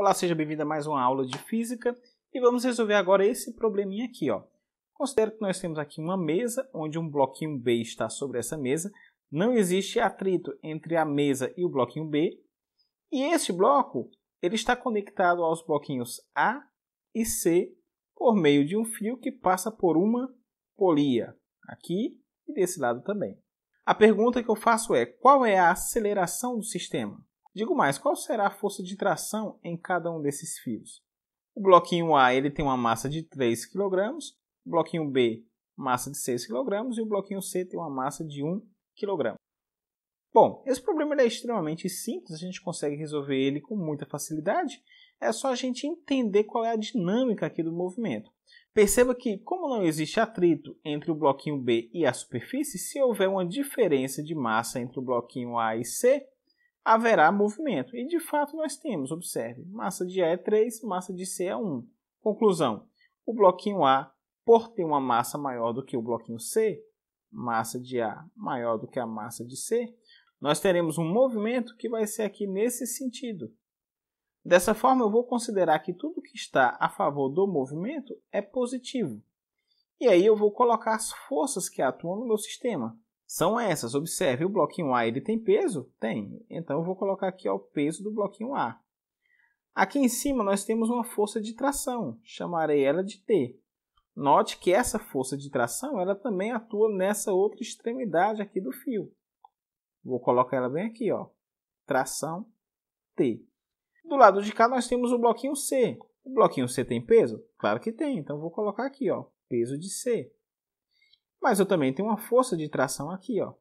Olá, seja bem-vindo a mais uma aula de física e vamos resolver agora esse probleminha aqui. Ó. Considero que nós temos aqui uma mesa onde um bloquinho B está sobre essa mesa. Não existe atrito entre a mesa e o bloquinho B. E este bloco ele está conectado aos bloquinhos A e C por meio de um fio que passa por uma polia aqui e desse lado também. A pergunta que eu faço é: qual é a aceleração do sistema? Digo mais, qual será a força de tração em cada um desses fios? O bloquinho A ele tem uma massa de 3 kg, o bloquinho B massa de 6 kg e o bloquinho C tem uma massa de 1 kg. Bom, esse problema é extremamente simples, a gente consegue resolver ele com muita facilidade. É só a gente entender qual é a dinâmica aqui do movimento. Perceba que, como não existe atrito entre o bloquinho B e a superfície, se houver uma diferença de massa entre o bloquinho A e C, haverá movimento. E de fato nós temos, observe, massa de A é 3, massa de C é 1. Conclusão: o bloquinho A, por ter uma massa maior do que o bloquinho C, massa de A maior do que a massa de C, nós teremos um movimento que vai ser aqui nesse sentido. Dessa forma, eu vou considerar que tudo que está a favor do movimento é positivo. E aí eu vou colocar as forças que atuam no meu sistema são essas. Observe, o bloquinho A ele tem peso? Tem. Então eu vou colocar aqui ó, o peso do bloquinho A. Aqui em cima nós temos uma força de tração, chamarei ela de T. Note que essa força de tração ela também atua nessa outra extremidade aqui do fio. Vou colocar ela bem aqui, ó. tração T. Do lado de cá nós temos o bloquinho C. O bloquinho C tem peso? Claro que tem, então vou colocar aqui, ó, peso de C. Mas eu também tenho uma força de tração aqui. Ó.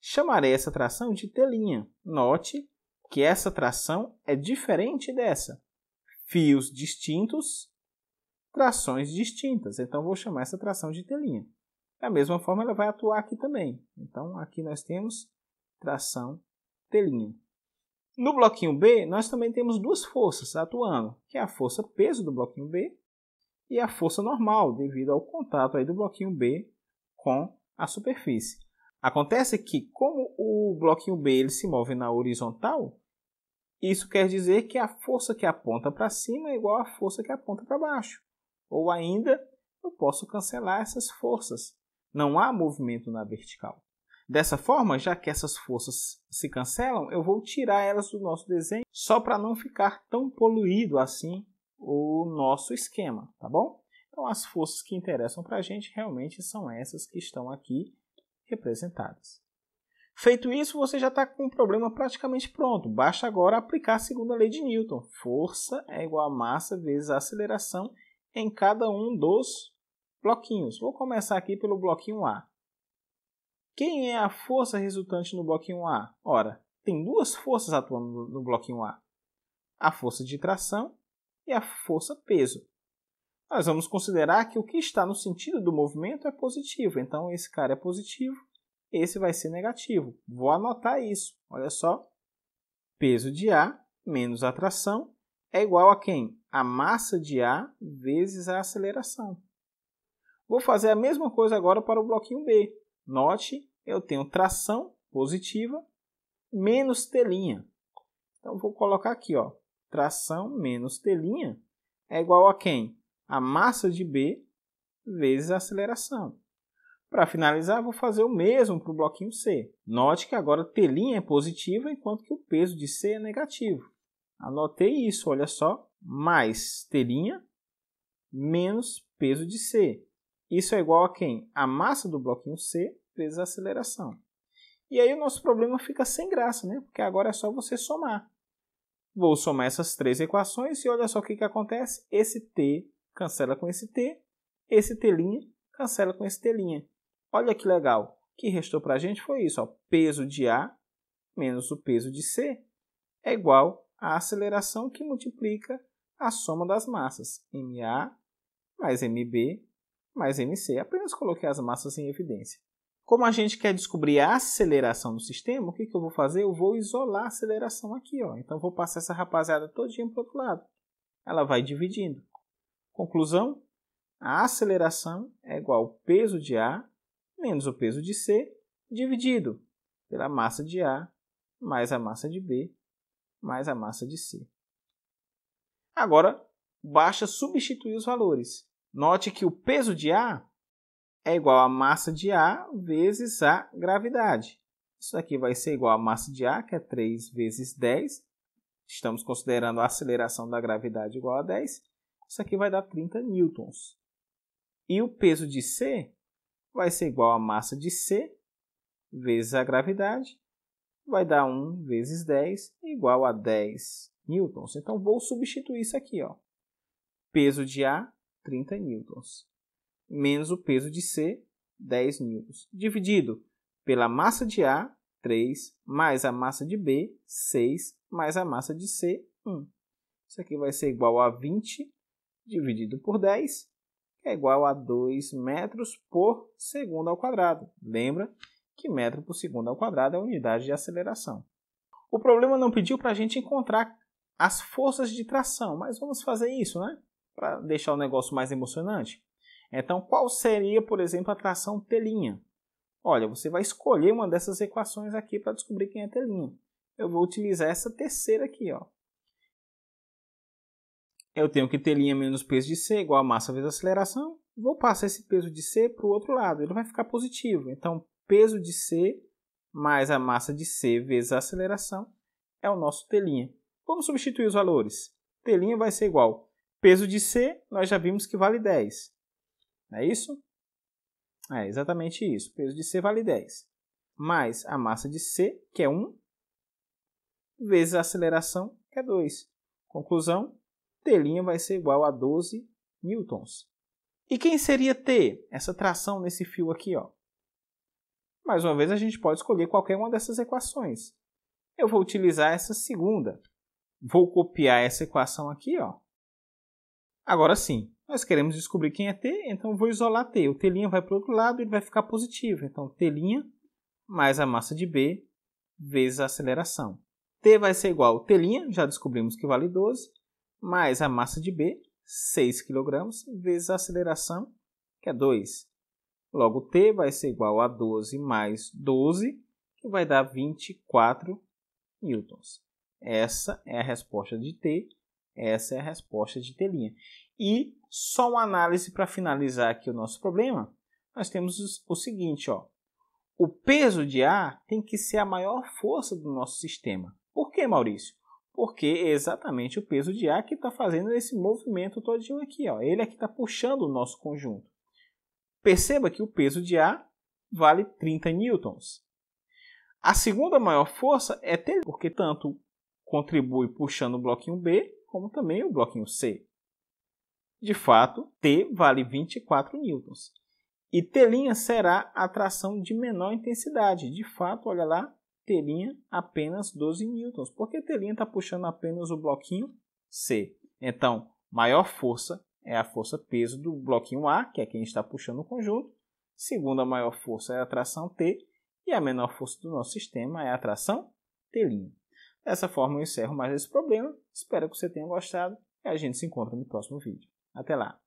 Chamarei essa tração de telinha. Note que essa tração é diferente dessa. Fios distintos, trações distintas. Então, vou chamar essa tração de telinha. Da mesma forma, ela vai atuar aqui também. Então, aqui nós temos tração telinha. No bloquinho B, nós também temos duas forças atuando, que é a força peso do bloquinho B e a força normal, devido ao contato aí do bloquinho B com a superfície. Acontece que, como o bloquinho B ele se move na horizontal, isso quer dizer que a força que aponta para cima é igual à força que aponta para baixo. Ou ainda, eu posso cancelar essas forças. Não há movimento na vertical. Dessa forma, já que essas forças se cancelam, eu vou tirar elas do nosso desenho só para não ficar tão poluído assim o nosso esquema, tá bom? Então, as forças que interessam para a gente realmente são essas que estão aqui representadas. Feito isso, você já está com o problema praticamente pronto. Basta agora aplicar a segunda lei de Newton. Força é igual a massa vezes a aceleração em cada um dos bloquinhos. Vou começar aqui pelo bloquinho A. Quem é a força resultante no bloquinho A? Ora, tem duas forças atuando no bloquinho A: a força de tração e a força peso nós vamos considerar que o que está no sentido do movimento é positivo. Então, esse cara é positivo, esse vai ser negativo. Vou anotar isso. Olha só. Peso de A menos atração é igual a quem? A massa de A vezes a aceleração. Vou fazer a mesma coisa agora para o bloquinho B. Note, eu tenho tração positiva menos T'. Então, vou colocar aqui, ó, tração menos T' é igual a quem? a massa de B vezes a aceleração. Para finalizar, vou fazer o mesmo para o bloquinho C. Note que agora T' é positiva, enquanto que o peso de C é negativo. Anotei isso, olha só. Mais T' menos peso de C. Isso é igual a quem? A massa do bloquinho C vezes a aceleração. E aí o nosso problema fica sem graça, né? Porque agora é só você somar. Vou somar essas três equações e olha só o que, que acontece. Esse T cancela com esse T, esse T', cancela com esse T'. Olha que legal. O que restou para a gente foi isso. Ó. Peso de A menos o peso de C é igual à aceleração que multiplica a soma das massas. MA mais MB mais MC. Apenas coloquei as massas em evidência. Como a gente quer descobrir a aceleração do sistema, o que, que eu vou fazer? Eu vou isolar a aceleração aqui. Ó. Então, vou passar essa rapaziada todinha para o outro lado. Ela vai dividindo. Conclusão: a aceleração é igual ao peso de A menos o peso de C dividido pela massa de A mais a massa de B mais a massa de C. Agora, basta substituir os valores. Note que o peso de A é igual à massa de A vezes a gravidade. Isso aqui vai ser igual à massa de A, que é 3 vezes 10. Estamos considerando a aceleração da gravidade igual a 10. Isso aqui vai dar 30 newtons. E o peso de C vai ser igual à massa de C vezes a gravidade, vai dar 1 vezes 10, igual a 10 newtons. Então, vou substituir isso aqui. Ó. Peso de A, 30 newtons, menos o peso de C, 10 newtons, dividido pela massa de A, 3, mais a massa de B, 6, mais a massa de C, 1. Isso aqui vai ser igual a 20 dividido por 10, que é igual a 2 metros por segundo ao quadrado. Lembra que metro por segundo ao quadrado é a unidade de aceleração. O problema não pediu para a gente encontrar as forças de tração, mas vamos fazer isso, né? Para deixar o negócio mais emocionante. Então, qual seria, por exemplo, a tração telinha? Olha, você vai escolher uma dessas equações aqui para descobrir quem é telinha. Eu vou utilizar essa terceira aqui, ó eu tenho que ter linha menos peso de C igual a massa vezes a aceleração. Vou passar esse peso de C para o outro lado, ele vai ficar positivo. Então, peso de C mais a massa de C vezes a aceleração é o nosso T'. Vamos substituir os valores. T' vai ser igual peso de C, nós já vimos que vale 10. Não é isso? É exatamente isso. Peso de C vale 10. Mais a massa de C, que é 1, vezes a aceleração, que é 2. Conclusão, telinha vai ser igual a 12 newtons. E quem seria T? Essa tração nesse fio aqui, ó. Mais uma vez, a gente pode escolher qualquer uma dessas equações. Eu vou utilizar essa segunda. Vou copiar essa equação aqui, ó. Agora sim, nós queremos descobrir quem é T, então vou isolar T. O T' vai para o outro lado e ele vai ficar positivo. Então, T' mais a massa de B vezes a aceleração. T vai ser igual a T', já descobrimos que vale 12, mais a massa de B, 6 kg, vezes a aceleração, que é 2. Logo, T vai ser igual a 12 mais 12, que vai dar 24 newtons. Essa é a resposta de T, essa é a resposta de T'. E só uma análise para finalizar aqui o nosso problema. Nós temos o seguinte, ó. O peso de A tem que ser a maior força do nosso sistema. Por que, Maurício? porque é exatamente o peso de ar que está fazendo esse movimento todinho aqui. Ó. Ele é que está puxando o nosso conjunto. Perceba que o peso de ar vale 30 newtons. A segunda maior força é T, porque tanto contribui puxando o bloquinho B, como também o bloquinho C. De fato, T vale 24 newtons. E T' será a tração de menor intensidade. De fato, olha lá, teria apenas 12 newtons, porque telinha está puxando apenas o bloquinho C. Então, maior força é a força-peso do bloquinho A, que é quem está puxando o conjunto. Segunda maior força é a tração T. E a menor força do nosso sistema é a tração T'. Dessa forma, eu encerro mais esse problema. Espero que você tenha gostado e a gente se encontra no próximo vídeo. Até lá!